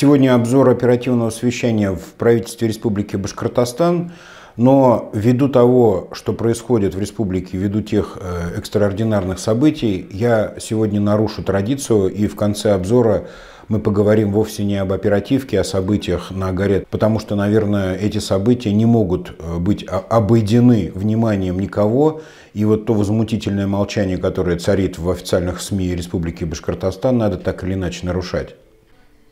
Сегодня обзор оперативного совещания в правительстве Республики Башкортостан. Но ввиду того, что происходит в республике, ввиду тех э, экстраординарных событий, я сегодня нарушу традицию и в конце обзора мы поговорим вовсе не об оперативке, а о событиях на горе, потому что, наверное, эти события не могут э, быть обойдены вниманием никого. И вот то возмутительное молчание, которое царит в официальных СМИ Республики Башкортостан, надо так или иначе нарушать.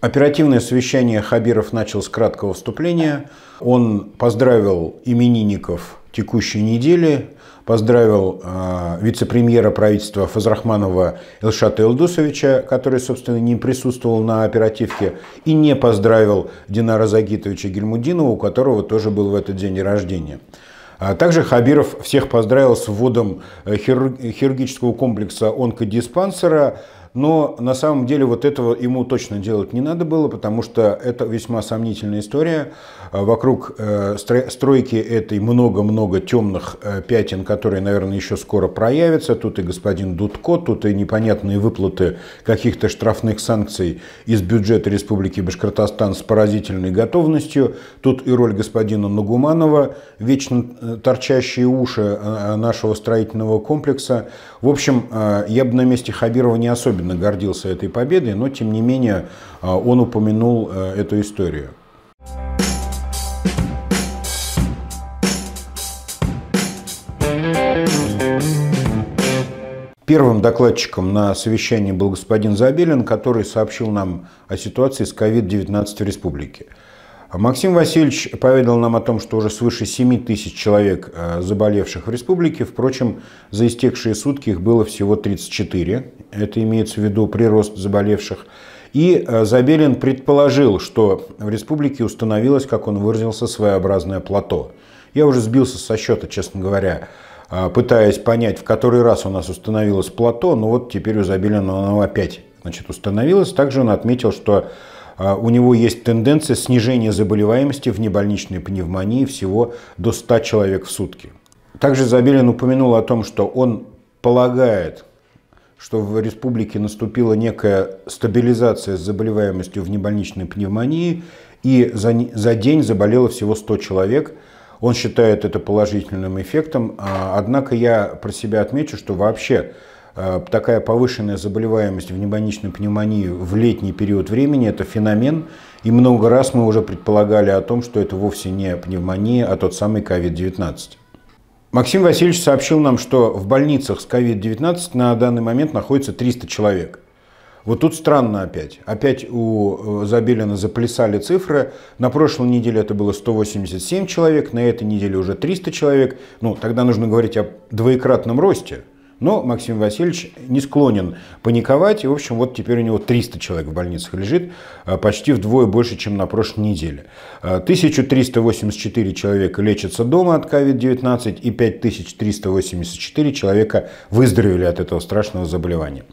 Оперативное совещание Хабиров начал с краткого вступления. Он поздравил именинников текущей недели, поздравил э, вице-премьера правительства Фазрахманова Элшата Элдусовича, который, собственно, не присутствовал на оперативке, и не поздравил Динара Загитовича Гельмудинова, у которого тоже был в этот день рождения. А также Хабиров всех поздравил с вводом э, хирургического комплекса онкодиспансера но на самом деле вот этого ему точно делать не надо было, потому что это весьма сомнительная история. А вокруг э, стройки этой много-много темных э, пятен, которые, наверное, еще скоро проявятся. Тут и господин Дудко, тут и непонятные выплаты каких-то штрафных санкций из бюджета Республики Башкортостан с поразительной готовностью. Тут и роль господина Нагуманова, вечно э, торчащие уши нашего строительного комплекса. В общем, я бы на месте Хабирова не особенно особенно гордился этой победой, но тем не менее а, он упомянул э, эту историю. Первым докладчиком на совещании был господин Забелин, который сообщил нам о ситуации с COVID-19 в республике. Максим Васильевич поведал нам о том, что уже свыше 7 тысяч человек э, заболевших в республике. Впрочем, за истекшие сутки их было всего 34 это имеется в виду прирост заболевших, и э, Забелин предположил, что в республике установилось, как он выразился, своеобразное плато. Я уже сбился со счета, честно говоря, э, пытаясь понять, в который раз у нас установилось плато, но вот теперь у Забелина оно опять значит, установилось. Также он отметил, что э, у него есть тенденция снижения заболеваемости в небольничной пневмонии всего до 100 человек в сутки. Также Забелин упомянул о том, что он полагает, что в республике наступила некая стабилизация с заболеваемостью небольничной пневмонии, и за, за день заболело всего 100 человек. Он считает это положительным эффектом, а, однако я про себя отмечу, что вообще а, такая повышенная заболеваемость в небольничной пневмонии в летний период времени – это феномен, и много раз мы уже предполагали о том, что это вовсе не пневмония, а тот самый COVID-19. Максим Васильевич сообщил нам, что в больницах с COVID-19 на данный момент находится 300 человек. Вот тут странно опять. Опять у э, Забелина заплясали цифры. На прошлой неделе это было 187 человек, на этой неделе уже 300 человек. Ну, тогда нужно говорить о двоекратном росте. Но Максим Васильевич не склонен паниковать. И, в общем, вот теперь у него 300 человек в больницах лежит, а, почти вдвое больше, чем на прошлой неделе. 1384 а, человека лечатся дома от COVID-19 и 5384 человека выздоровели от этого страшного заболевания.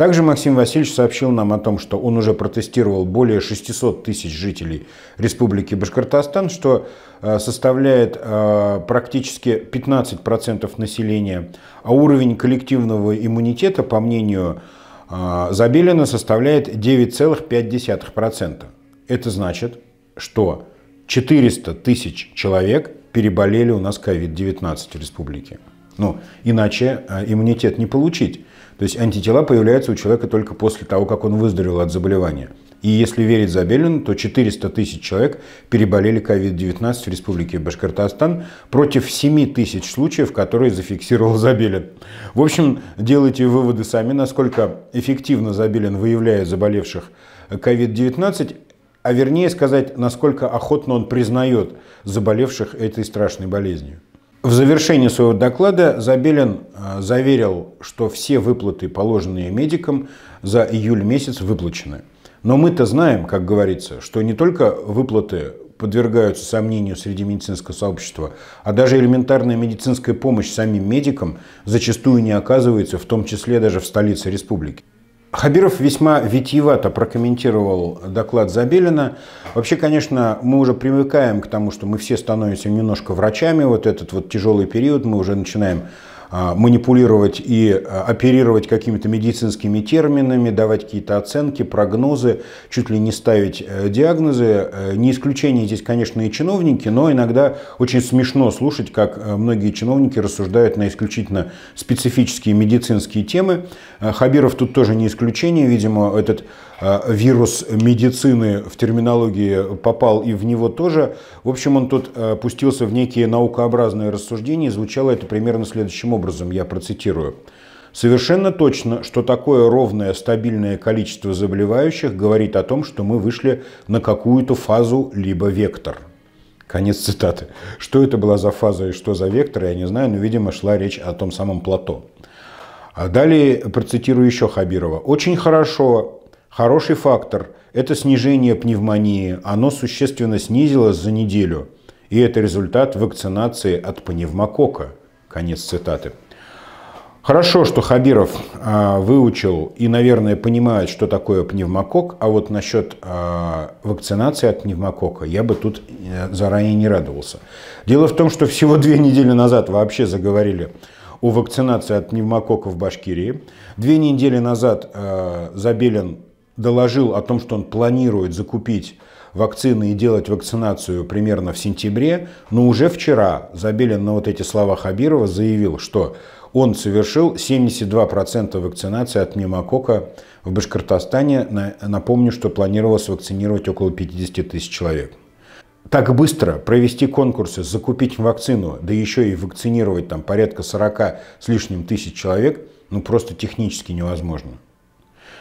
Также Максим Васильевич сообщил нам о том, что он уже протестировал более 600 тысяч жителей Республики Башкортостан, что э, составляет э, практически 15% населения, а уровень коллективного иммунитета, по мнению э, Забелина, составляет 9,5%. Это значит, что 400 тысяч человек переболели у нас COVID-19 в республике. Ну, иначе иммунитет не получить. То есть антитела появляются у человека только после того, как он выздоровел от заболевания. И если верить Забелину, то 400 тысяч человек переболели COVID-19 в республике Башкортостан против 7 тысяч случаев, которые зафиксировал Забелин. В общем, делайте выводы сами, насколько эффективно Забелин выявляет заболевших COVID-19, а вернее сказать, насколько охотно он признает заболевших этой страшной болезнью. В завершении своего доклада Забелин э, заверил, что все выплаты, положенные медикам, за июль месяц выплачены. Но мы-то знаем, как говорится, что не только выплаты подвергаются сомнению среди медицинского сообщества, а даже элементарная медицинская помощь самим медикам зачастую не оказывается, в том числе даже в столице республики. Хабиров весьма витиевато прокомментировал доклад Забелина. Вообще, конечно, мы уже привыкаем к тому, что мы все становимся немножко врачами. Вот этот вот тяжелый период мы уже начинаем а, манипулировать и а, оперировать какими-то медицинскими терминами, давать какие-то оценки, прогнозы, чуть ли не ставить э, диагнозы. Э, не исключение здесь, конечно, и чиновники, но иногда очень смешно слушать, как э, многие чиновники рассуждают на исключительно специфические медицинские темы. Хабиров тут тоже не исключение. Видимо, этот вирус медицины в терминологии попал и в него тоже. В общем, он тут пустился в некие наукообразные рассуждения. Звучало это примерно следующим образом образом, я процитирую. Совершенно точно, что такое ровное стабильное количество заболевающих говорит о том, что мы вышли на какую-то фазу либо вектор. Конец цитаты. Что это была за фаза и что за вектор, я не знаю, но, видимо, шла речь о том самом плато. А далее процитирую еще Хабирова. «Очень хорошо, хороший фактор – это снижение пневмонии. Оно существенно снизилось за неделю. И это результат вакцинации от пневмокока». Конец цитаты. Хорошо, что Хабиров э, выучил и, наверное, понимает, что такое пневмокок, а вот насчет э, вакцинации от пневмокока я бы тут э, заранее не радовался. Дело в том, что всего две недели назад вообще заговорили о вакцинации от пневмокока в Башкирии. Две недели назад э, Забелин доложил о том, что он планирует закупить вакцины и делать вакцинацию примерно в сентябре, но уже вчера Забелин на вот эти слова Хабирова заявил, что он совершил 72% вакцинации от пневмокока в Башкортостане. Напомню, что планировалось вакцинировать около 50 тысяч человек. Так быстро провести конкурсы, закупить вакцину, да еще и вакцинировать там порядка 40 с лишним тысяч человек, ну просто технически невозможно.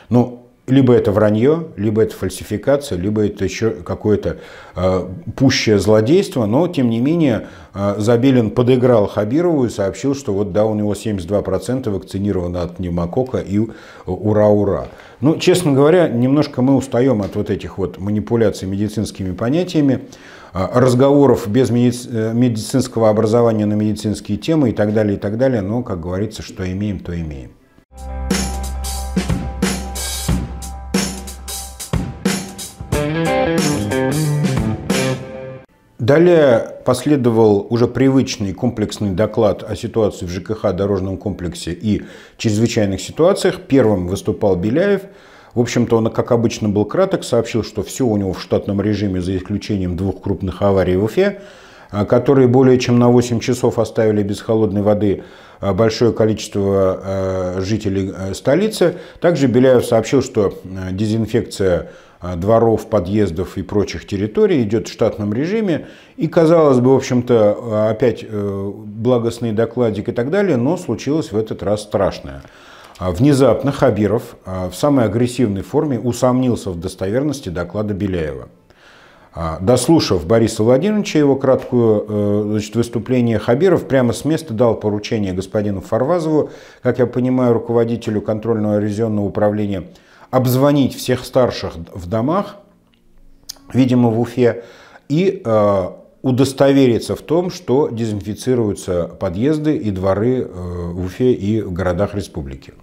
Но ну, либо это вранье, либо это фальсификация, либо это еще какое-то э, пущее злодейство, но тем не менее э, Забелин подыграл Хабирову и сообщил, что вот да, у него 72% вакцинировано от пневмокока и э, ура-ура. Ну, честно говоря, немножко мы устаем от вот этих вот манипуляций медицинскими понятиями, э, разговоров без э, медицинского образования на медицинские темы и так далее, и так далее, но, как говорится, что имеем, то имеем. Далее последовал уже привычный комплексный доклад о ситуации в ЖКХ, дорожном комплексе и чрезвычайных ситуациях. Первым выступал Беляев. В общем-то, он, как обычно, был краток, сообщил, что все у него в штатном режиме, за исключением двух крупных аварий в Уфе, а, которые более чем на 8 часов оставили без холодной воды а, большое количество а, жителей столицы. Также Беляев сообщил, что дезинфекция Э, дворов, подъездов и прочих территорий, идет в штатном режиме. И, казалось бы, в общем-то, э, опять э, благостный докладик и так далее, но случилось в этот раз страшное. А внезапно Хабиров в самой агрессивной форме усомнился в достоверности доклада Беляева. А, дослушав Бориса Владимировича его краткое значит, выступление, Хабиров прямо с места дал поручение господину Фарвазову, как я понимаю, руководителю контрольного ревизионного управления обзвонить всех старших в домах, видимо, в Уфе, и э, удостовериться в том, что дезинфицируются подъезды и дворы э, в Уфе и в городах республики.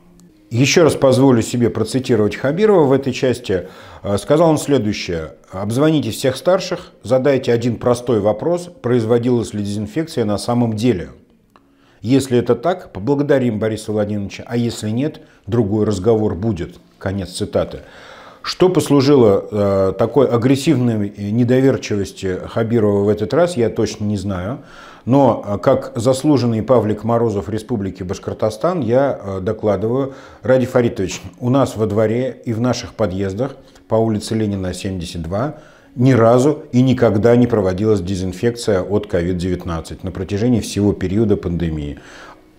Еще раз позволю себе процитировать Хабирова в этой части. Э, сказал он следующее. «Обзвоните всех старших, задайте один простой вопрос, производилась ли дезинфекция на самом деле. Если это так, поблагодарим Бориса Владимировича, а если нет, другой разговор будет». Конец цитаты. Что послужило э, такой агрессивной недоверчивости Хабирова в этот раз, я точно не знаю. Но э, как заслуженный Павлик Морозов Республики Башкортостан я э, докладываю, Ради Фаритович, у нас во дворе и в наших подъездах по улице Ленина, 72, ни разу и никогда не проводилась дезинфекция от COVID-19 на протяжении всего периода пандемии.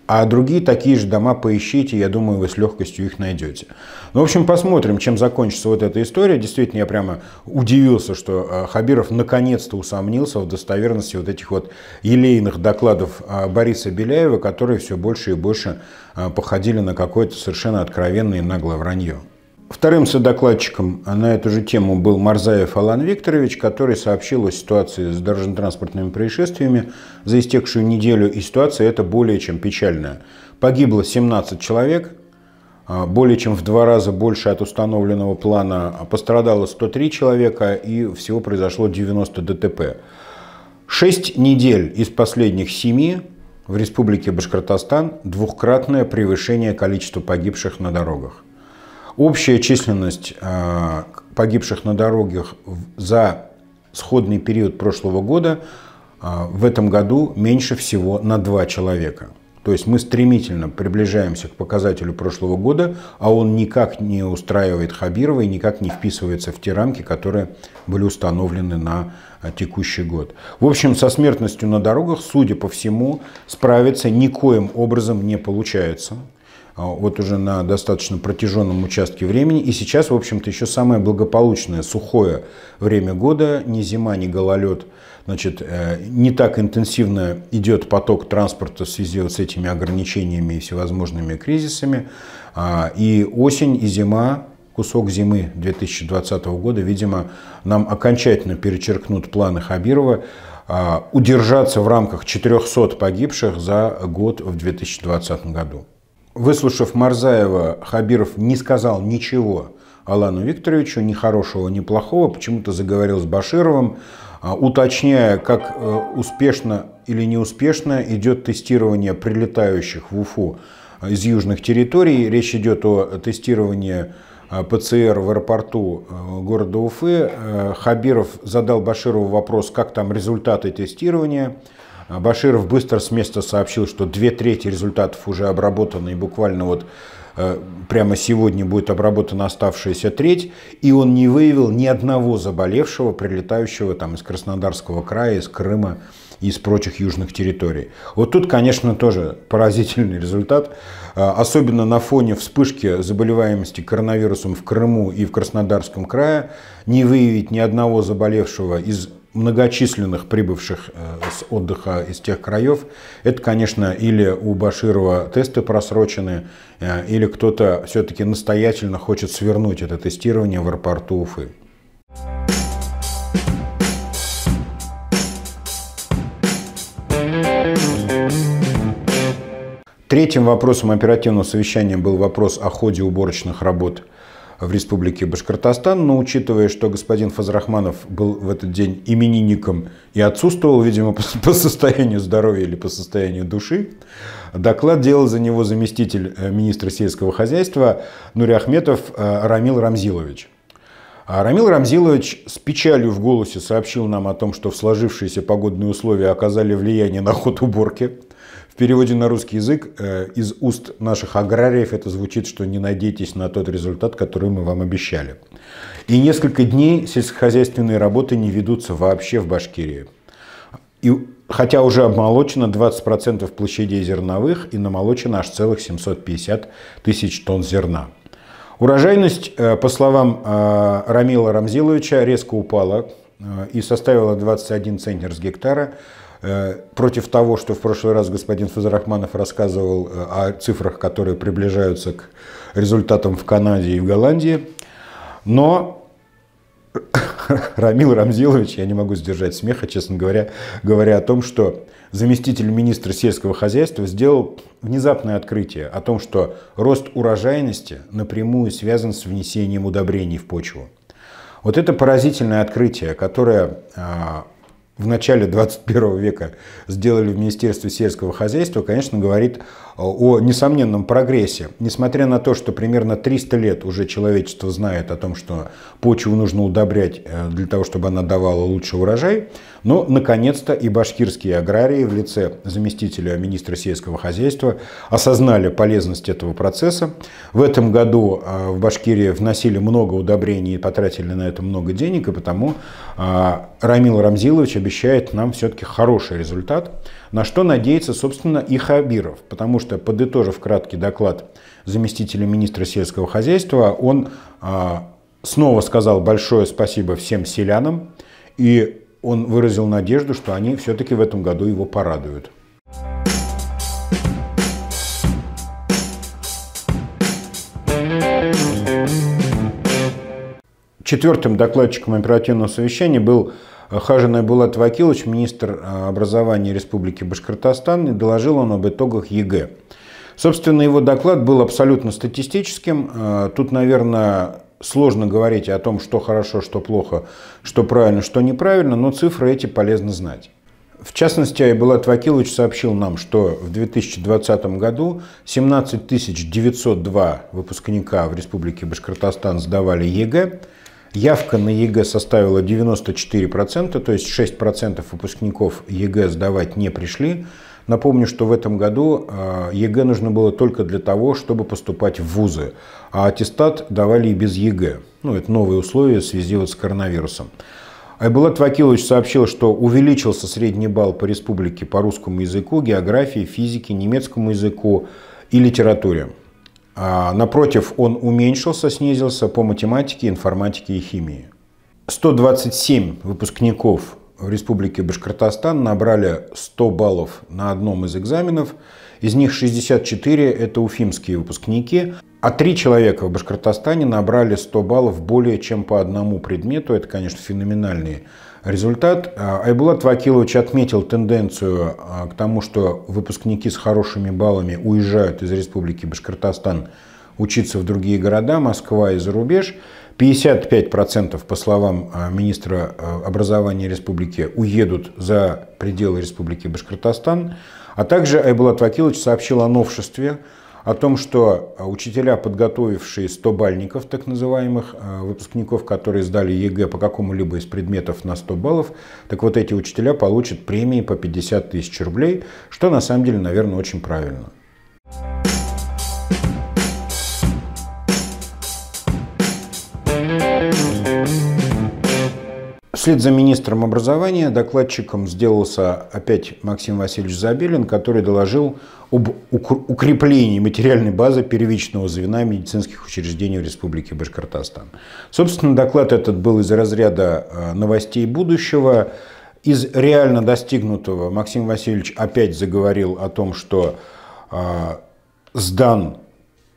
А другие такие же дома поищите, я думаю, вы с легкостью их найдете. Ну, в общем, посмотрим, чем закончится вот эта история. Действительно, я прямо удивился, что э, Хабиров наконец-то усомнился в достоверности вот этих вот елейных докладов э, Бориса Беляева, которые все больше и больше э, походили на какое-то совершенно откровенное и наглое вранье. Вторым содокладчиком на эту же тему был Марзаев Алан Викторович, который сообщил о ситуации с дорожно-транспортными происшествиями за истекшую неделю, и ситуация эта более чем печальная. Погибло 17 человек, а, более чем в два раза больше от установленного плана, а пострадало 103 человека и всего произошло 90 ДТП. Шесть недель из последних семи в республике Башкортостан двукратное превышение количества погибших на дорогах. Общая численность э, погибших на дорогах за сходный период прошлого года э, в этом году меньше всего на 2 человека. То есть мы стремительно приближаемся к показателю прошлого года, а он никак не устраивает Хабирова и никак не вписывается в те рамки, которые были установлены на э, текущий год. В общем, со смертностью на дорогах, судя по всему, справиться никоим образом не получается. А, вот уже на достаточно протяженном участке времени. И сейчас, в общем-то, еще самое благополучное сухое время года, ни зима, ни гололед. Значит, э, не так интенсивно идет поток транспорта в связи вот с этими ограничениями и всевозможными кризисами. А, и осень, и зима кусок зимы 2020 года, видимо, нам окончательно перечеркнут планы Хабирова а, удержаться в рамках 400 погибших за год в 2020 году. Выслушав Марзаева, Хабиров не сказал ничего Алану Викторовичу, ни хорошего, ни плохого, почему-то заговорил с Башировым, а, уточняя, как э, успешно или неуспешно идет тестирование прилетающих в Уфу э, из южных территорий. Речь идет о тестировании э, ПЦР в аэропорту города Уфы. Хабиров задал Баширову вопрос, как там результаты тестирования. Баширов быстро с места сообщил, что две трети результатов уже обработаны и буквально вот э, прямо сегодня будет обработана оставшаяся треть, и он не выявил ни одного заболевшего, прилетающего там из Краснодарского края, из Крыма, из прочих южных территорий. Вот тут, конечно, тоже поразительный результат, э, особенно на фоне вспышки заболеваемости коронавирусом в Крыму и в Краснодарском крае, не выявить ни одного заболевшего из многочисленных прибывших э, с отдыха из тех краев, это, конечно, или у Баширова тесты просрочены, э, или кто-то все-таки настоятельно хочет свернуть это тестирование в аэропорту Уфы. Третьим вопросом оперативного совещания был вопрос о ходе уборочных работ – в Республике Башкортостан, но учитывая, что господин Фазрахманов был в этот день именинником и отсутствовал, видимо, по, по состоянию здоровья или по состоянию души, доклад делал за него заместитель э, министра сельского хозяйства Нуриахметов э, Рамил Рамзилович. А Рамил Рамзилович с печалью в голосе сообщил нам о том, что в сложившиеся погодные условия оказали влияние на ход уборки переводе на русский язык э, из уст наших аграриев это звучит, что не надейтесь на тот результат, который мы вам обещали. И несколько дней сельскохозяйственные работы не ведутся вообще в Башкирии. И хотя уже обмолочено 20% площадей зерновых и намолочено аж целых 750 тысяч тонн зерна. Урожайность, э, по словам э, Рамила Рамзиловича, резко упала и составила 21 центнер с гектара – Э, против того, что в прошлый раз господин Фазарахманов рассказывал э, о цифрах, которые приближаются к результатам в Канаде и в Голландии. Но Рамил Рамзилович, я не могу сдержать смеха, честно говоря, говоря о том, что заместитель министра сельского хозяйства сделал внезапное открытие о том, что рост урожайности напрямую связан с внесением удобрений в почву. Вот это поразительное открытие, которое а, в начале 21 века сделали в Министерстве сельского хозяйства, конечно, говорит Э, о несомненном прогрессе. Несмотря на то, что примерно 300 лет уже человечество знает о том, что почву нужно удобрять э, для того, чтобы она давала лучший урожай, но, наконец-то, и башкирские аграрии в лице заместителя министра сельского хозяйства осознали полезность этого процесса. В этом году э, в Башкирии вносили много удобрений и потратили на это много денег, и потому Рамил Рамзилович обещает нам все-таки хороший результат. На что надеется, собственно, и Хабиров, потому что, подытожив краткий доклад заместителя министра сельского хозяйства, он а, снова сказал большое спасибо всем селянам, и он выразил надежду, что они все-таки в этом году его порадуют. Четвертым докладчиком оперативного совещания был Хажина Булат Вакилович, министр а, образования Республики Башкортостан, и доложил он об итогах ЕГЭ. Собственно, его доклад был абсолютно статистическим. А, тут, наверное, сложно говорить о том, что хорошо, что плохо, что правильно, что неправильно, но цифры эти полезно знать. В частности, Айбулат Вакилович сообщил нам, что в 2020 году 17 902 выпускника в Республике Башкортостан сдавали ЕГЭ, Явка на ЕГЭ составила 94%, то есть 6% выпускников ЕГЭ сдавать не пришли. Напомню, что в этом году а, ЕГЭ нужно было только для того, чтобы поступать в вузы, а аттестат давали и без ЕГЭ. Ну, это новые условия в связи вот с коронавирусом. Айбулат Вакилович сообщил, что увеличился средний балл по республике по русскому языку, географии, физике, немецкому языку и литературе. А, напротив, он уменьшился, снизился по математике, информатике и химии. 127 выпускников в Республике Башкортостан набрали 100 баллов на одном из экзаменов. Из них 64 – это уфимские выпускники. А три человека в Башкортостане набрали 100 баллов более чем по одному предмету. Это, конечно, феноменальные результат. А, Айбулат Вакилович отметил тенденцию а, к тому, что выпускники с хорошими баллами уезжают из Республики Башкортостан учиться в другие города, Москва и за рубеж. 55%, по словам а, министра образования республики, уедут за пределы республики Башкортостан. А также Айбулат Вакилович сообщил о новшестве, о том, что а, учителя, подготовившие 100 бальников, так называемых, а, выпускников, которые сдали ЕГЭ по какому-либо из предметов на 100 баллов, так вот эти учителя получат премии по 50 тысяч рублей, что на самом деле, наверное, очень правильно. Вслед за министром образования докладчиком сделался опять Максим Васильевич Забелин, который доложил об укреплении материальной базы первичного звена медицинских учреждений в Республике Башкортостан. Собственно, доклад этот был из разряда э, новостей будущего. Из реально достигнутого Максим Васильевич опять заговорил о том, что э, сдан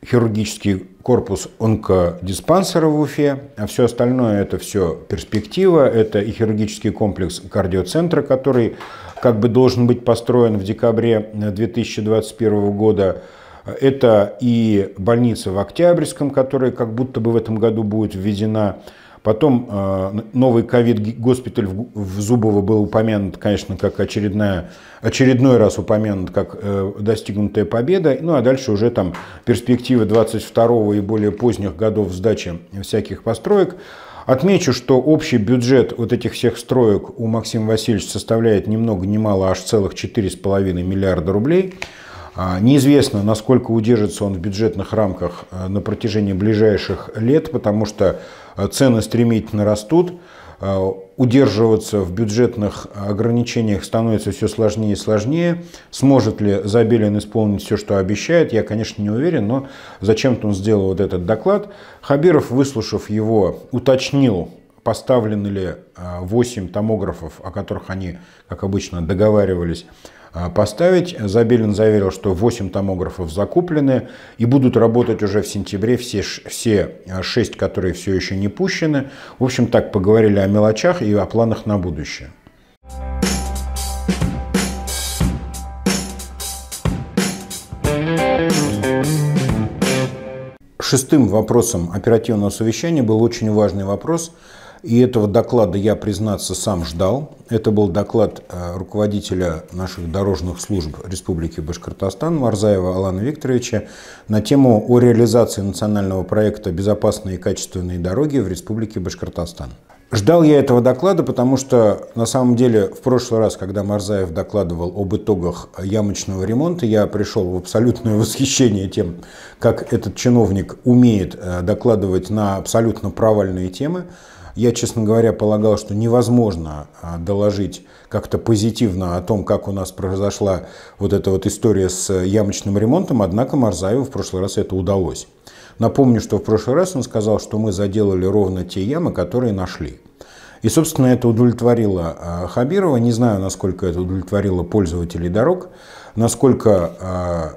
хирургический корпус онкодиспансера в Уфе, а все остальное это все перспектива, это и хирургический комплекс кардиоцентра, который как бы должен быть построен в декабре 2021 э, года, это и больница в Октябрьском, которая как будто бы в этом году будет введена, Потом э, новый ковид-госпиталь в Зубово был упомянут, конечно, как очередная, очередной раз упомянут, как э, достигнутая победа. Ну а дальше уже там перспективы 22 и более поздних годов сдачи всяких построек. Отмечу, что общий бюджет вот этих всех строек у Максима Васильевича составляет ни много ни мало, аж целых 4,5 миллиарда рублей – а, неизвестно, насколько удержится он в бюджетных рамках э, на протяжении ближайших лет, потому что э, цены стремительно растут, э, удерживаться в бюджетных ограничениях становится все сложнее и сложнее. Сможет ли Забелин исполнить все, что обещает, я, конечно, не уверен, но зачем-то он сделал вот этот доклад. Хабиров, выслушав его, уточнил, поставлены ли 8 томографов, о которых они, как обычно, договаривались а, поставить. Забелин заверил, что 8 томографов закуплены и будут работать уже в сентябре все, все 6, а, которые все еще не пущены. В общем, так поговорили о мелочах и о планах на будущее. Шестым вопросом оперативного совещания был очень важный вопрос – и этого доклада я, признаться, сам ждал. Это был доклад э, руководителя наших дорожных служб Республики Башкортостан Марзаева Алана Викторовича на тему о реализации национального проекта «Безопасные и качественные дороги в Республике Башкортостан». Ждал я этого доклада, потому что на самом деле в прошлый раз, когда Марзаев докладывал об итогах ямочного ремонта, я пришел в абсолютное восхищение тем, как этот чиновник умеет э, докладывать на абсолютно провальные темы. Я, честно говоря, полагал, что невозможно а, доложить как-то позитивно о том, как у нас произошла вот эта вот история с э, ямочным ремонтом, однако Марзаеву в прошлый раз это удалось. Напомню, что в прошлый раз он сказал, что мы заделали ровно те ямы, которые нашли. И, собственно, это удовлетворило а, Хабирова. Не знаю, насколько это удовлетворило пользователей дорог, насколько а,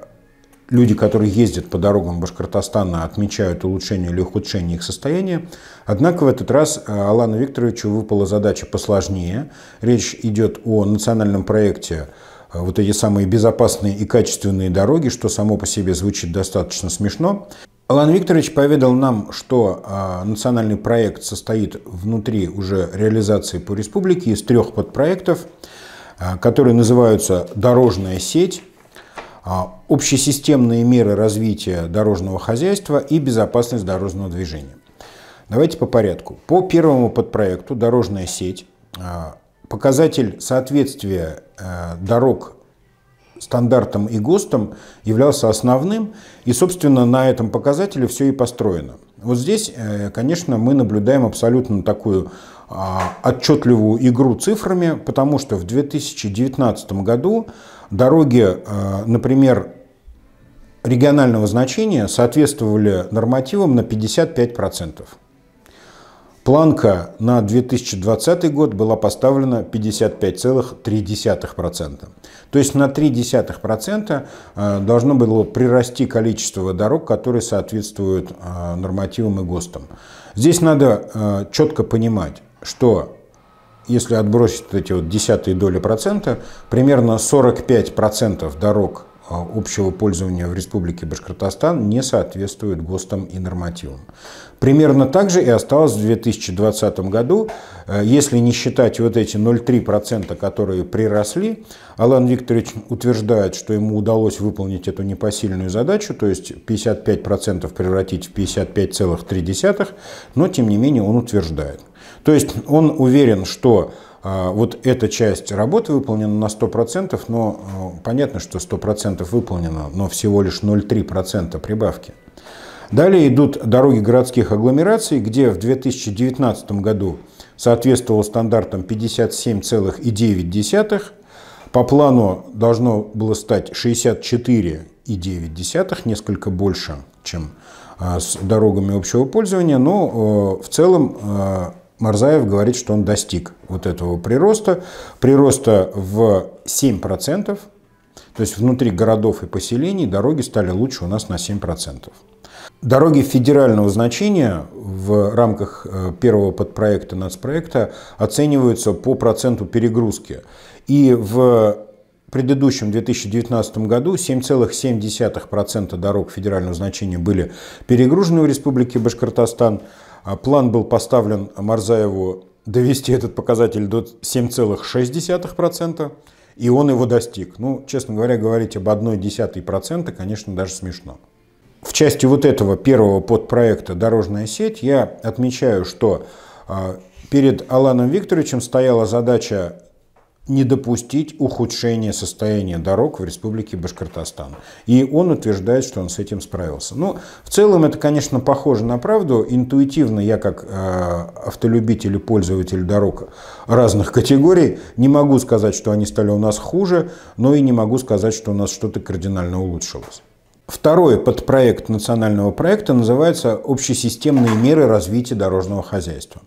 люди, которые ездят по дорогам Башкортостана, отмечают улучшение или ухудшение их состояния. Однако в этот раз э, Алану Викторовичу выпала задача посложнее. Речь идет о национальном проекте э, вот эти самые безопасные и качественные дороги, что само по себе звучит достаточно смешно. Алан Викторович поведал нам, что э, национальный проект состоит внутри уже реализации по республике из трех подпроектов, э, которые называются «Дорожная сеть», а, общесистемные меры развития дорожного хозяйства и безопасность дорожного движения. Давайте по порядку. По первому подпроекту «Дорожная сеть» а, показатель соответствия э, дорог стандартам и ГОСТам являлся основным, и, собственно, на этом показателе все и построено. Вот здесь, э, конечно, мы наблюдаем абсолютно такую а, отчетливую игру цифрами, потому что в 2019 году дороги, э, например, регионального значения соответствовали нормативам на 55%. Планка на 2020 год была поставлена 55,3%. То есть на 0,3% э, должно было прирасти количество дорог, которые соответствуют э, нормативам и ГОСТам. Здесь надо четко понимать, что если отбросить эти вот десятые доли процента, примерно 45% дорог а, общего пользования в Республике Башкортостан не соответствует ГОСТам и нормативам. Примерно так же и осталось в 2020 году, э, если не считать вот эти 0,3%, которые приросли. Алан Викторович утверждает, что ему удалось выполнить эту непосильную задачу, то есть 55% превратить в 55,3%, но тем не менее он утверждает – то есть он уверен, что а, вот эта часть работы выполнена на 100%, но а, понятно, что 100% выполнено, но всего лишь 0,3% прибавки. Далее идут дороги городских агломераций, где в 2019 году соответствовало стандартам 57,9, по плану должно было стать 64,9, несколько больше, чем а, с дорогами общего пользования, но в целом Марзаев говорит, что он достиг вот этого прироста, прироста в 7%, то есть внутри городов и поселений дороги стали лучше у нас на 7%. Дороги федерального значения в рамках э, первого подпроекта нацпроекта оцениваются по проценту перегрузки. И в предыдущем 2019 году 7,7% дорог федерального значения были перегружены в Республике Башкортостан – а план был поставлен Марзаеву довести этот показатель до 7,6%, и он его достиг. Ну, честно говоря, говорить об одной десятой процента, конечно, даже смешно. В части вот этого первого подпроекта «Дорожная сеть» я отмечаю, что а, перед Аланом Викторовичем стояла задача не допустить ухудшения состояния дорог в республике Башкортостан. И он утверждает, что он с этим справился. Но ну, в целом это, конечно, похоже на правду. Интуитивно я, как э, автолюбитель и пользователь дорог разных категорий, не могу сказать, что они стали у нас хуже, но и не могу сказать, что у нас что-то кардинально улучшилось. Второй подпроект национального проекта называется «Общесистемные меры развития дорожного хозяйства».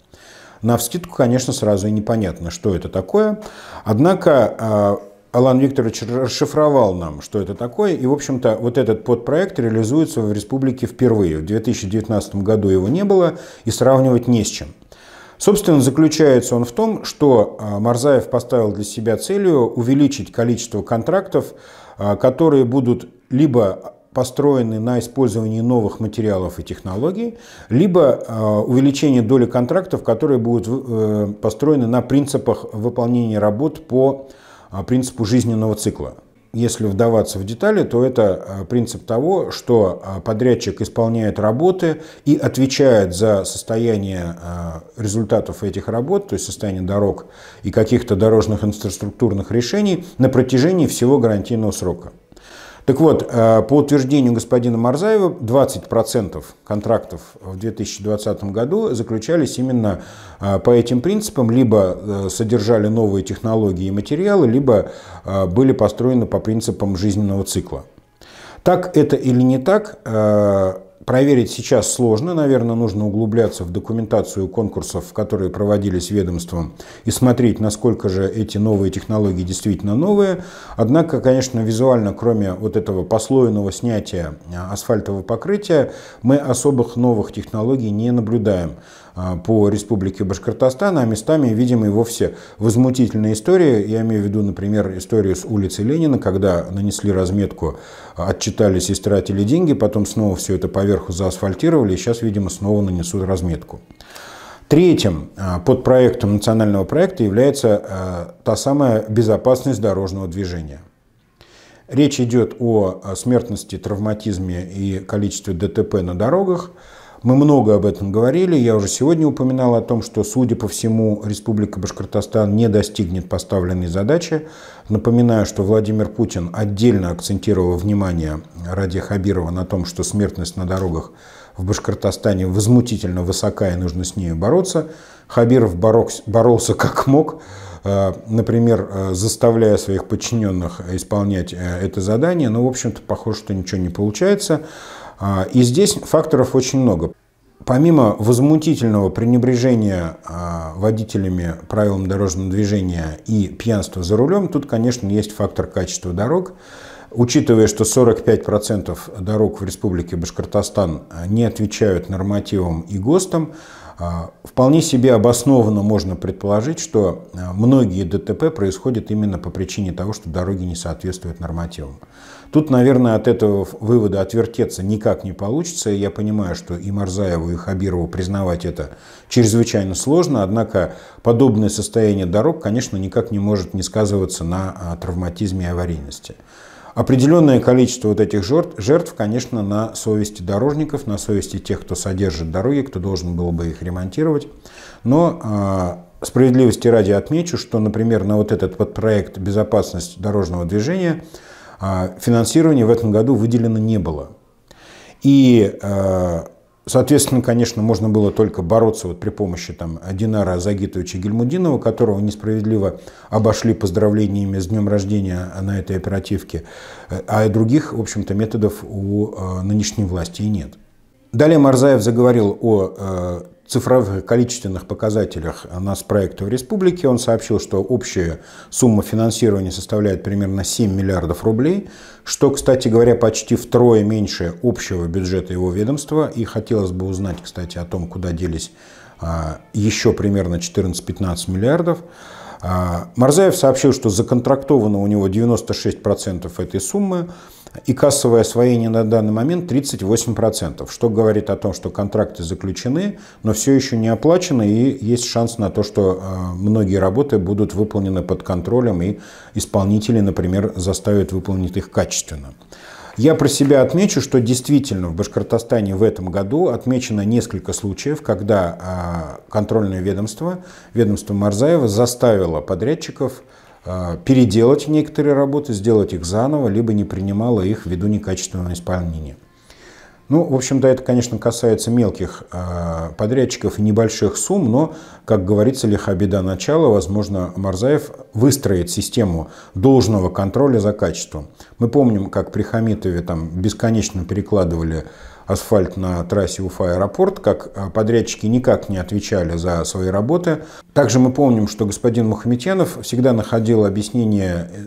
На вскидку, конечно, сразу и непонятно, что это такое. Однако а, Алан Викторович расшифровал нам, что это такое. И, в общем-то, вот этот подпроект реализуется в республике впервые. В 2019 году его не было, и сравнивать не с чем. Собственно, заключается он в том, что а, Марзаев поставил для себя целью увеличить количество контрактов, а, которые будут либо построены на использовании новых материалов и технологий, либо э, увеличение доли контрактов, которые будут э, построены на принципах выполнения работ по э, принципу жизненного цикла. Если вдаваться в детали, то это принцип того, что подрядчик исполняет работы и отвечает за состояние результатов этих работ, то есть состояние дорог и каких-то дорожных инфраструктурных решений на протяжении всего гарантийного срока. Так вот, э, по утверждению господина Марзаева, 20% контрактов в 2020 году заключались именно э, по этим принципам, либо э, содержали новые технологии и материалы, либо были построены по принципам жизненного цикла. Так это или не так, проверить сейчас сложно. Наверное, нужно углубляться в документацию конкурсов, которые проводились ведомством, и смотреть, насколько же эти новые технологии действительно новые. Однако, конечно, визуально, кроме вот этого послойного снятия а, асфальтового покрытия, мы особых новых технологий не наблюдаем. А, по республике Башкортостан, а местами видимо, и вовсе возмутительные истории. Я имею в виду, например, историю с улицы Ленина, когда нанесли разметку, а, отчитались и стратили деньги, потом снова все это поверху заасфальтировали, и сейчас, видимо, снова нанесут разметку. Третьим а, подпроектом национального проекта является та самая безопасность дорожного движения. Речь идет о смертности, травматизме и количестве ДТП на дорогах – мы много об этом говорили. Я уже сегодня упоминал о том, что, судя по всему, Республика Башкортостан не достигнет поставленной задачи. Напоминаю, что Владимир Путин отдельно акцентировал внимание Ради Хабирова на том, что смертность на дорогах в Башкортостане возмутительно высока и нужно с ней бороться. Хабиров боролся как мог, э, например, э, заставляя своих подчиненных исполнять э, это задание. Но, в общем-то, похоже, что ничего не получается. А, и здесь факторов очень много. Помимо возмутительного пренебрежения а, водителями правилам дорожного движения и пьянства за рулем, тут, конечно, есть фактор качества дорог. Учитывая, что 45% дорог в Республике Башкортостан не отвечают нормативам и ГОСТам, а, вполне себе обоснованно можно предположить, что а, многие ДТП происходят именно по причине того, что дороги не соответствуют нормативам. Тут, наверное, от этого вывода отвертеться никак не получится. Я понимаю, что и Марзаеву, и Хабирову признавать это чрезвычайно сложно, однако подобное состояние дорог, конечно, никак не может не сказываться на а, травматизме и аварийности. Определенное количество вот этих жертв, жертв, конечно, на совести дорожников, на совести тех, кто содержит дороги, кто должен был бы их ремонтировать. Но а, справедливости ради отмечу, что, например, на вот этот подпроект проект «Безопасность дорожного движения» а, финансирования в этом году выделено не было. И а, Соответственно, конечно, можно было только бороться вот при помощи там, Динара Загитовича Гельмудинова, которого несправедливо обошли поздравлениями с днем рождения на этой оперативке. А и других, в общем-то, методов у э, нынешней власти и нет. Далее Марзаев заговорил о э, цифровых количественных показателях нас проекта в республике. Он сообщил, что общая сумма финансирования составляет примерно 7 миллиардов рублей, что, кстати говоря, почти втрое меньше общего бюджета его ведомства. И хотелось бы узнать, кстати, о том, куда делись а, еще примерно 14-15 миллиардов. А, Марзаев сообщил, что законтрактовано у него 96% этой суммы и кассовое освоение на данный момент 38%, что говорит о том, что контракты заключены, но все еще не оплачены и есть шанс на то, что э, многие работы будут выполнены под контролем и исполнители, например, заставят выполнить их качественно. Я про себя отмечу, что действительно в Башкортостане в этом году отмечено несколько случаев, когда а, контрольное ведомство, ведомство Марзаева заставило подрядчиков – Э, переделать некоторые работы, сделать их заново, либо не принимала их ввиду некачественного исполнения. Ну, в общем-то, это, конечно, касается мелких э, подрядчиков и небольших сумм, но, как говорится, лиха беда начала, возможно, Марзаев выстроит систему должного контроля за качеством. Мы помним, как при Хамитове там бесконечно перекладывали асфальт на трассе Уфа-аэропорт, как а, подрядчики никак не отвечали за свои работы. Также мы помним, что господин Мухаметьянов всегда находил объяснение э,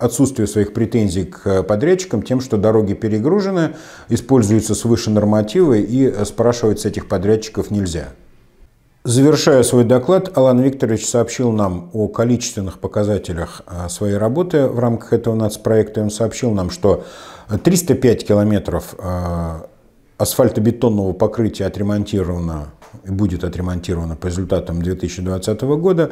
отсутствию своих претензий к э, подрядчикам тем, что дороги перегружены, используются свыше нормативы и э, спрашивать с этих подрядчиков нельзя. Завершая свой доклад, Алан Викторович сообщил нам о количественных показателях а, своей работы в рамках этого нацпроекта. Он сообщил нам, что 305 километров а, асфальтобетонного покрытия отремонтировано и будет отремонтировано по результатам 2020 года.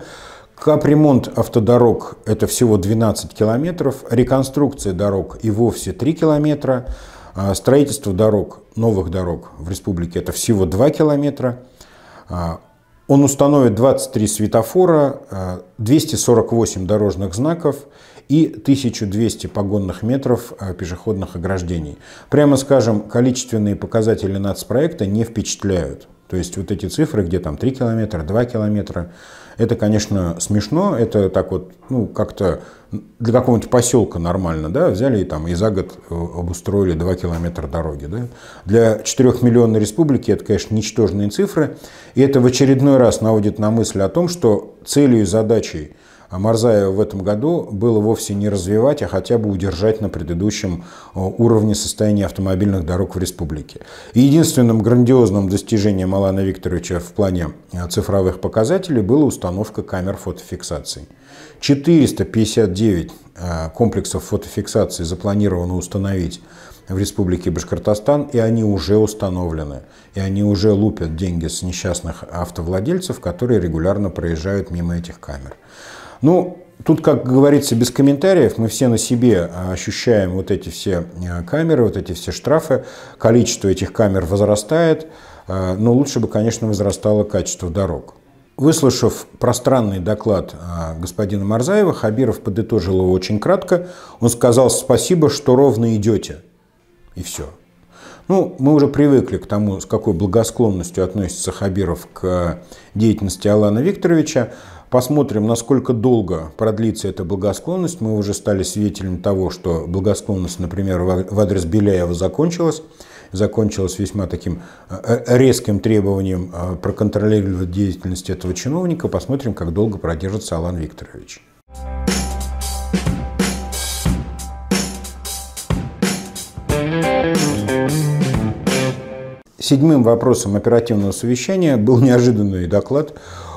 Капремонт автодорог – это всего 12 километров, реконструкция дорог и вовсе 3 километра, а строительство дорог, новых дорог в республике – это всего 2 километра. А, он установит 23 светофора, 248 а, дорожных знаков – и 1200 погонных метров э, пешеходных ограждений. Прямо скажем, количественные показатели нацпроекта не впечатляют. То есть вот эти цифры, где там 3 километра, 2 километра, это, конечно, смешно, это так вот, ну, как-то для какого-нибудь поселка нормально, да, взяли и там и за год э, обустроили 2 километра дороги, да. Для 4 миллионной республики это, конечно, ничтожные цифры, и это в очередной раз наводит на мысль о том, что целью и задачей а Марзаева в этом году было вовсе не развивать, а хотя бы удержать на предыдущем э, уровне состояния автомобильных дорог в республике. И единственным грандиозным достижением Алана Викторовича в плане э, цифровых показателей была установка камер фотофиксации. 459 э, комплексов фотофиксации запланировано установить в республике Башкортостан, и они уже установлены. И они уже лупят деньги с несчастных автовладельцев, которые регулярно проезжают мимо этих камер. Ну, тут, как говорится, без комментариев, мы все на себе э, ощущаем вот эти все э, камеры, вот эти все штрафы, количество этих камер возрастает, э, но лучше бы, конечно, возрастало качество дорог. Выслушав пространный доклад господина Марзаева, Хабиров подытожил его очень кратко. Он сказал «Спасибо, что ровно идете». И все. Ну, мы уже привыкли к тому, с какой благосклонностью относится Хабиров к деятельности Алана Викторовича. Посмотрим, насколько долго продлится эта благосклонность. Мы уже стали свидетелем того, что благосклонность, например, а-, в адрес Беляева закончилась. Закончилась весьма таким э, э, резким требованием э, проконтролировать деятельность этого чиновника. Посмотрим, как долго продержится Алан Викторович. Седьмым вопросом оперативного совещания был неожиданный доклад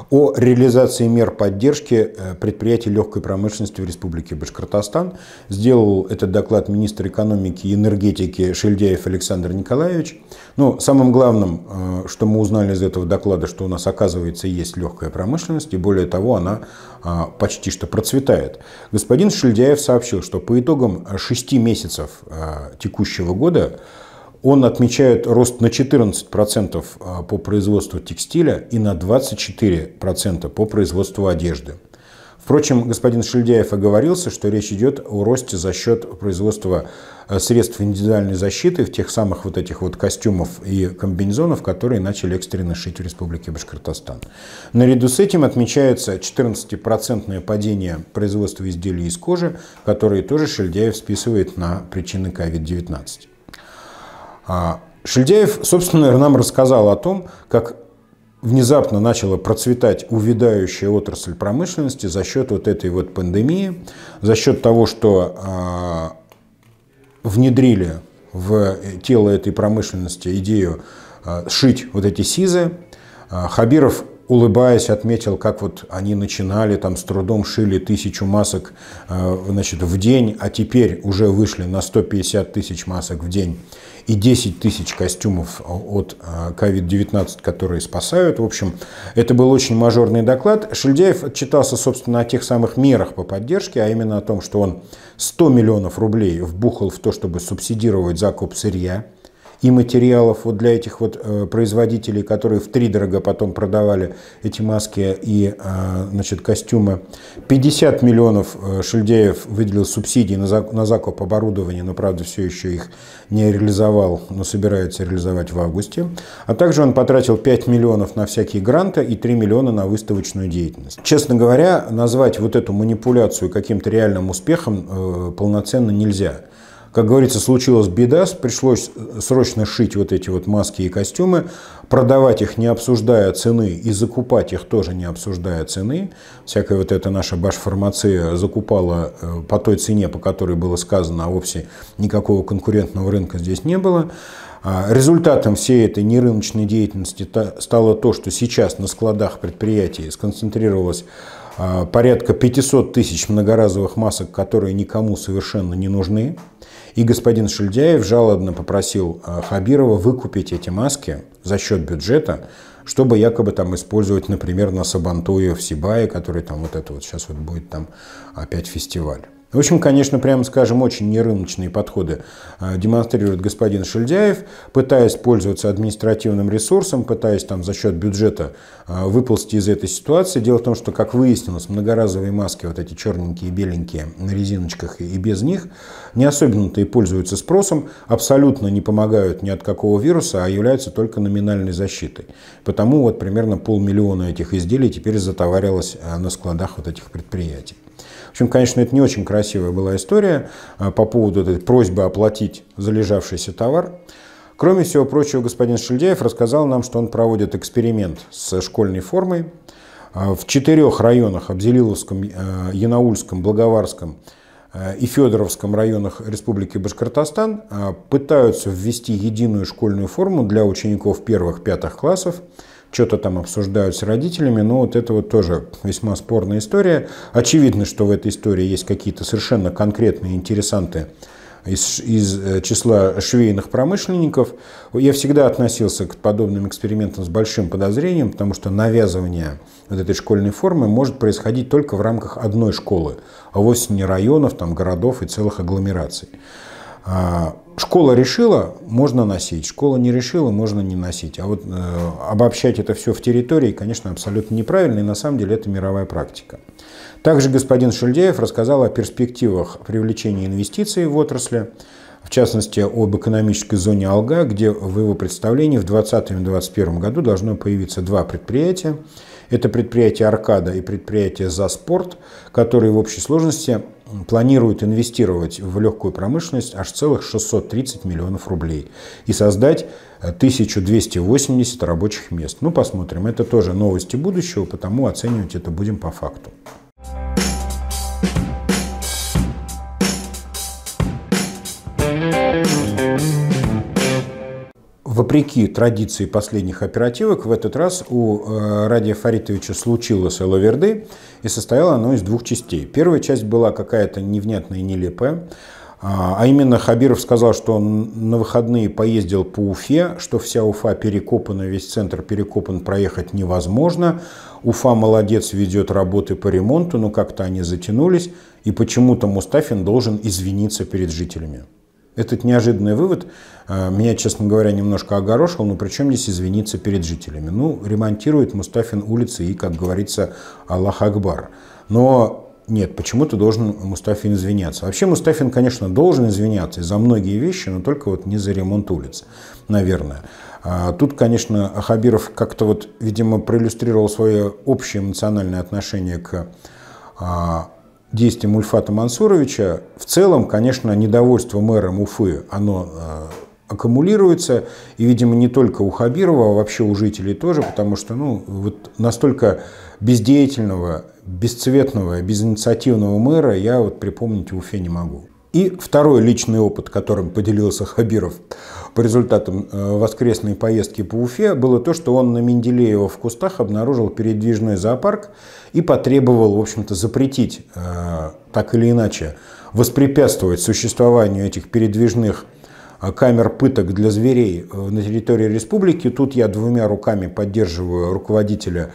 о реализации мер поддержки э, предприятий легкой промышленности в Республике Башкортостан. Сделал этот доклад министр экономики и энергетики Шельдяев Александр Николаевич. Но ну, самым главным, э, что мы узнали из этого доклада, что у нас оказывается есть легкая промышленность, и более того, она э, почти что процветает. Господин Шельдяев сообщил, что по итогам шести месяцев текущего года он отмечает рост на 14% а, по производству текстиля и на 24% по производству одежды. Впрочем, господин Шельдяев оговорился, что речь идет о росте за счет производства а, средств индивидуальной защиты в тех самых вот этих вот костюмов и комбинезонов, которые начали экстренно шить в Республике Башкортостан. Наряду с этим отмечается 14% процентное падение производства изделий из кожи, которые тоже Шельдяев списывает на причины COVID-19. А Шильдяев, собственно, нам рассказал о том, как внезапно начала процветать увядающая отрасль промышленности за счет вот этой вот пандемии, за счет того, что а, внедрили в тело этой промышленности идею а, шить вот эти сизы. Хабиров улыбаясь, отметил, как вот они начинали, там с трудом шили тысячу масок значит, в день, а теперь уже вышли на 150 тысяч масок в день и 10 тысяч костюмов от COVID-19, а, которые спасают. В общем, это был очень мажорный доклад. Шельдяев отчитался, собственно, о тех самых мерах по поддержке, а именно о том, что он 100 миллионов рублей вбухал в то, чтобы субсидировать закуп сырья и материалов вот для этих вот э, производителей, которые в три дорого потом продавали эти маски и э, значит, костюмы. 50 миллионов э, шельдеев выделил субсидии на, закуп оборудования, но, правда, все еще их не реализовал, но собирается реализовать в августе. А также он потратил 5 миллионов на всякие гранты и 3 миллиона на выставочную деятельность. Честно говоря, назвать вот эту манипуляцию каким-то реальным успехом полноценно нельзя как говорится, случилась беда, пришлось э, срочно шить вот эти вот маски и костюмы, продавать их не обсуждая цены и закупать их тоже не обсуждая цены. Всякая вот эта наша башфармация закупала э, по той цене, по которой было сказано, а вовсе никакого конкурентного рынка здесь не было. А результатом всей этой нерыночной деятельности стало то, что сейчас на складах предприятий сконцентрировалось а, порядка 500 тысяч многоразовых масок, которые никому совершенно не нужны. И господин Шульдяев жалобно попросил э, Хабирова выкупить эти маски за счет бюджета, чтобы якобы там использовать, например, на Сабантуе в Сибае, который там вот это вот сейчас вот будет там опять фестиваль. В общем, конечно, прямо скажем, очень нерыночные подходы а, демонстрирует господин Шельдяев, пытаясь пользоваться административным ресурсом, пытаясь там за счет бюджета а, выползти из этой ситуации. Дело в том, что, как выяснилось, многоразовые маски, вот эти черненькие и беленькие на резиночках и без них, не особенно-то и пользуются спросом, абсолютно не помогают ни от какого вируса, а являются только номинальной защитой. Потому вот примерно полмиллиона этих изделий теперь затоварилось а, на складах вот этих предприятий. В общем, конечно, это не очень красивая была история э, по поводу этой просьбы оплатить залежавшийся товар. Кроме всего прочего, господин Шельдяев рассказал нам, что он проводит эксперимент с школьной формой. Э, в четырех районах Обзелиловском, э, Янаульском, Благоварском и Федоровском районах Республики Башкортостан пытаются ввести единую школьную форму для учеников первых-пятых классов – что-то там обсуждают с родителями, но вот это вот тоже весьма спорная история. Очевидно, что в этой истории есть какие-то совершенно конкретные интересанты из, из э, числа швейных промышленников. Я всегда относился к подобным экспериментам с большим подозрением, потому что навязывание вот этой школьной формы может происходить только в рамках одной школы, а вовсе не районов, там, городов и целых агломераций. А, школа решила, можно носить. Школа не решила, можно не носить. А вот э, обобщать это все в территории, конечно, абсолютно неправильно, и на самом деле это мировая практика. Также господин Шельдеев рассказал о перспективах привлечения инвестиций в отрасли, в частности, об экономической зоне Алга, где в его представлении в 2020-2021 году должно появиться два предприятия. Это предприятие «Аркада» и предприятие Заспорт, которые в общей сложности планирует инвестировать в легкую промышленность аж целых 630 миллионов рублей и создать 1280 э, рабочих мест. Ну, посмотрим. Это тоже новости будущего, потому оценивать это будем по факту. вопреки традиции последних оперативок, в этот раз у э, Радия Фаритовича случилось Элаверды, и состояло оно из двух частей. Первая часть была какая-то невнятная и нелепая, а, а именно Хабиров сказал, что он на выходные поездил по Уфе, что вся Уфа перекопана, весь центр перекопан, проехать невозможно. Уфа молодец, ведет работы по ремонту, но как-то они затянулись. И почему-то Мустафин должен извиниться перед жителями. Этот неожиданный вывод э, меня, честно говоря, немножко огорошил, но при чем здесь извиниться перед жителями? Ну, ремонтирует Мустафин улицы и, как говорится, Аллах Акбар. Но нет, почему ты должен Мустафин извиняться. Вообще Мустафин, конечно, должен извиняться за многие вещи, но только вот не за ремонт улиц, наверное. А тут, конечно, Хабиров как-то вот, видимо, проиллюстрировал свое общее эмоциональное отношение к а, действиям Ульфата Мансуровича в целом, конечно, недовольство мэром Уфы, оно э, аккумулируется, и, видимо, не только у Хабирова, а вообще у жителей тоже, потому что ну, вот настолько бездеятельного, бесцветного, безинициативного мэра я вот припомнить в Уфе не могу. И второй личный опыт, которым поделился Хабиров – по результатам э, воскресной поездки по Уфе было то, что он на Менделеева в кустах обнаружил передвижной зоопарк и потребовал, в общем-то, запретить э, так или иначе воспрепятствовать существованию этих передвижных э, камер пыток для зверей на территории республики. Тут я двумя руками поддерживаю руководителя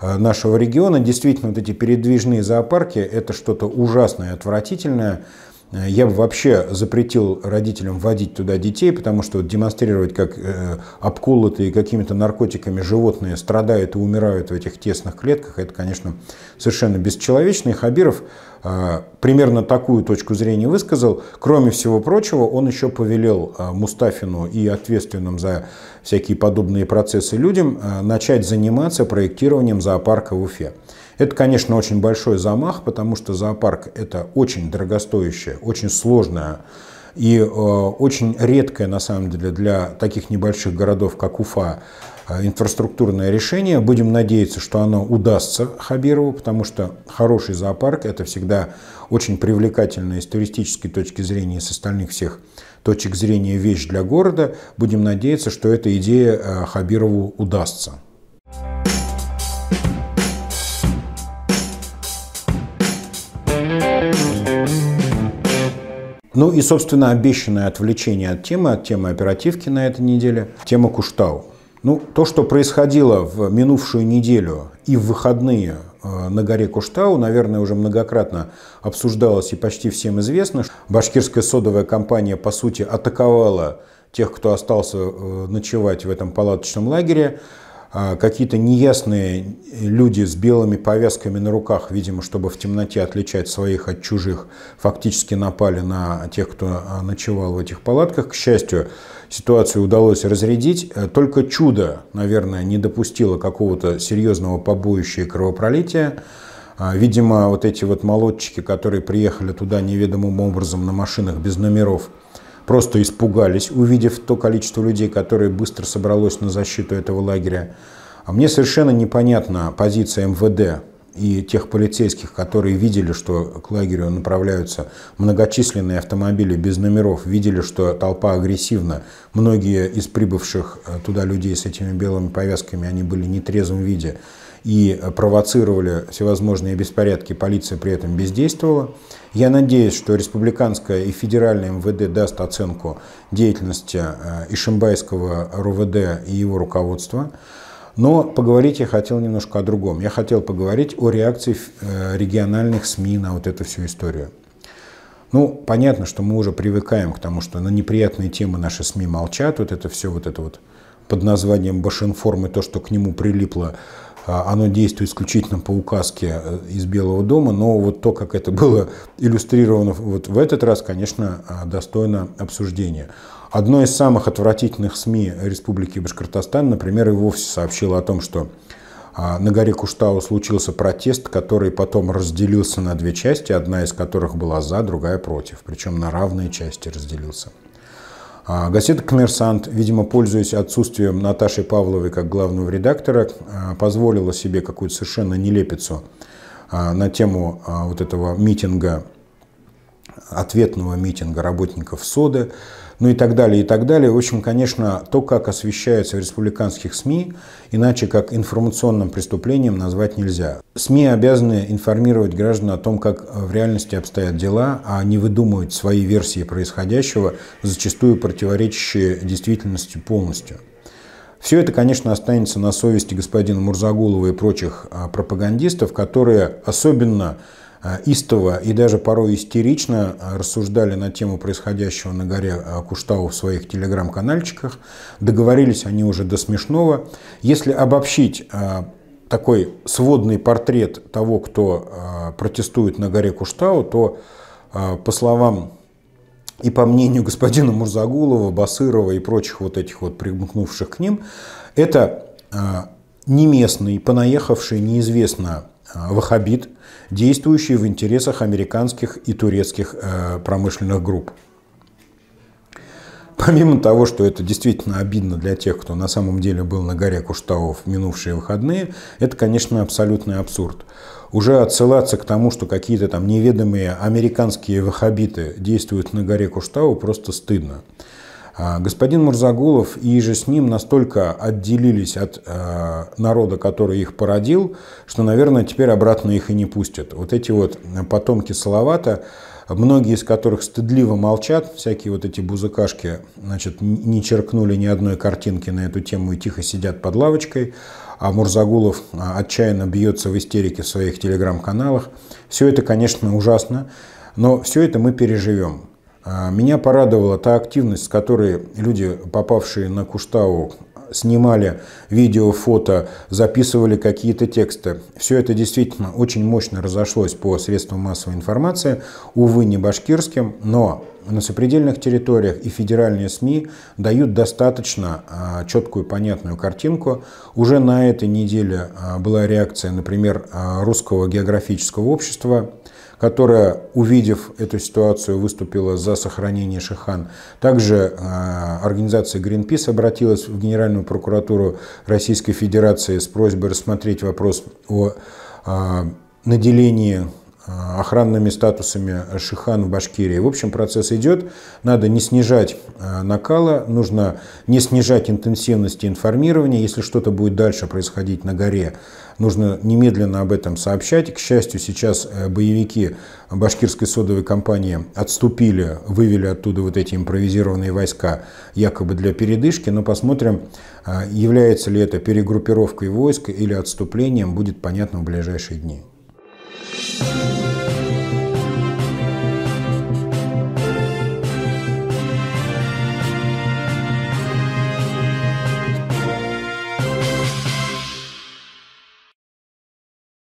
нашего региона. Действительно, вот эти передвижные зоопарки – это что-то ужасное, отвратительное. Э, я бы вообще запретил родителям водить туда детей, потому что демонстрировать, как э, обколотые какими-то наркотиками животные страдают и умирают в этих тесных клетках, это, конечно, совершенно бесчеловечно. И Хабиров э, примерно такую точку зрения высказал. Кроме всего прочего, он еще повелел э, Мустафину и ответственным за всякие подобные процессы людям начать заниматься проектированием зоопарка в Уфе. Это, конечно, очень большой замах, потому что зоопарк – это очень дорогостоящее, очень сложное и э, очень редкое, на самом деле, для таких небольших городов, как Уфа, э, инфраструктурное решение. Будем надеяться, что оно удастся Хабирову, потому что хороший зоопарк – это всегда очень привлекательная с туристической точки зрения и с остальных всех точек зрения вещь для города. Будем надеяться, что эта идея э, Хабирову удастся. Ну и, собственно, обещанное отвлечение от темы, от темы оперативки на этой неделе, тема Куштау. Ну, то, что происходило в минувшую неделю и в выходные э, на горе Куштау, наверное, уже многократно обсуждалось и почти всем известно. Башкирская содовая компания, по сути, атаковала тех, кто остался э, ночевать в этом палаточном лагере. А какие-то неясные люди с белыми повязками на руках, видимо, чтобы в темноте отличать своих от чужих, фактически напали на тех, кто а, ночевал в этих палатках. К счастью, ситуацию удалось разрядить. Э, только чудо, наверное, не допустило какого-то серьезного побоища и кровопролития. А, видимо, вот эти вот молодчики, которые приехали туда неведомым образом на машинах без номеров – просто испугались, увидев то количество людей, которые быстро собралось на защиту этого лагеря. А мне совершенно непонятна позиция МВД и тех полицейских, которые видели, что к лагерю направляются многочисленные автомобили без номеров, видели, что толпа агрессивна. Многие из прибывших э, туда людей с этими белыми повязками, они были в нетрезвом виде и провоцировали всевозможные беспорядки, полиция при этом бездействовала. Я надеюсь, что республиканское и федеральное МВД даст оценку деятельности э, Ишимбайского РУВД и его руководства. Но поговорить я хотел немножко о другом. Я хотел поговорить о реакции э, региональных СМИ на вот эту всю историю. Ну, понятно, что мы уже привыкаем к тому, что на неприятные темы наши СМИ молчат. Вот это все вот это вот под названием Башинформ и то, что к нему прилипло а оно действует исключительно по указке э, из Белого дома, но вот то, как это было иллюстрировано вот в этот раз, конечно, а, достойно обсуждения. Одно из самых отвратительных СМИ Республики Башкортостан, например, и вовсе сообщило о том, что а, на горе Куштау случился протест, который потом разделился на две части, одна из которых была за, другая против, причем на равные части разделился. А, газета «Коммерсант», видимо, пользуясь отсутствием Наташи Павловой как главного редактора, а, позволила себе какую-то совершенно нелепицу а, на тему вот этого митинга, ответного митинга работников СОДы, ну и так далее, и так далее. В общем, конечно, то, как освещается в республиканских СМИ, иначе как информационным преступлением назвать нельзя. СМИ обязаны информировать граждан о том, как в реальности обстоят дела, а не выдумывать свои версии происходящего, зачастую противоречащие действительности полностью. Все это, конечно, останется на совести господина Мурзагулова и прочих а, пропагандистов, которые особенно Э, истово и даже порой истерично э, рассуждали на тему происходящего на горе э, Куштау в своих телеграм-канальчиках. Договорились они уже до смешного. Если обобщить такой сводный портрет того, кто протестует на горе Куштау, то, по словам и по мнению господина Мурзагулова, Басырова и прочих вот этих вот примкнувших к ним, это не местный, понаехавший неизвестно вахабит действующие в интересах американских и турецких э, промышленных групп. Помимо того, что это действительно обидно для тех, кто на самом деле был на горе Куштау в минувшие выходные, это, конечно, абсолютный абсурд. Уже отсылаться к тому, что какие-то там неведомые американские ваххабиты действуют на горе Куштау, просто стыдно. А, господин Мурзагулов и же с ним настолько отделились от а, народа, который их породил, что, наверное, теперь обратно их и не пустят. Вот эти вот потомки Салавата, многие из которых стыдливо молчат, всякие вот эти бузыкашки, значит, не черкнули ни одной картинки на эту тему и тихо сидят под лавочкой, а Мурзагулов а, отчаянно бьется в истерике в своих телеграм-каналах. Все это, конечно, ужасно, но все это мы переживем. А, меня порадовала та активность, с которой люди, попавшие на Куштау, снимали видео, фото, записывали какие-то тексты. Все это действительно очень мощно разошлось по средствам массовой информации, увы, не башкирским, но на сопредельных территориях и федеральные СМИ дают достаточно а, четкую понятную картинку. Уже на этой неделе а, была реакция, например, Русского географического общества, которая, увидев эту ситуацию, выступила за сохранение Шихан. Также э, организация Greenpeace обратилась в Генеральную прокуратуру Российской Федерации с просьбой рассмотреть вопрос о э, наделении э, охранными статусами Шихан в Башкирии. В общем, процесс идет. Надо не снижать накала, нужно не снижать интенсивности информирования. Если что-то будет дальше происходить на горе, Нужно немедленно об этом сообщать. К счастью, сейчас э, боевики башкирской содовой компании отступили, вывели оттуда вот эти импровизированные войска якобы для передышки, но посмотрим, э, является ли это перегруппировкой войск или отступлением, будет понятно в ближайшие дни. Thank you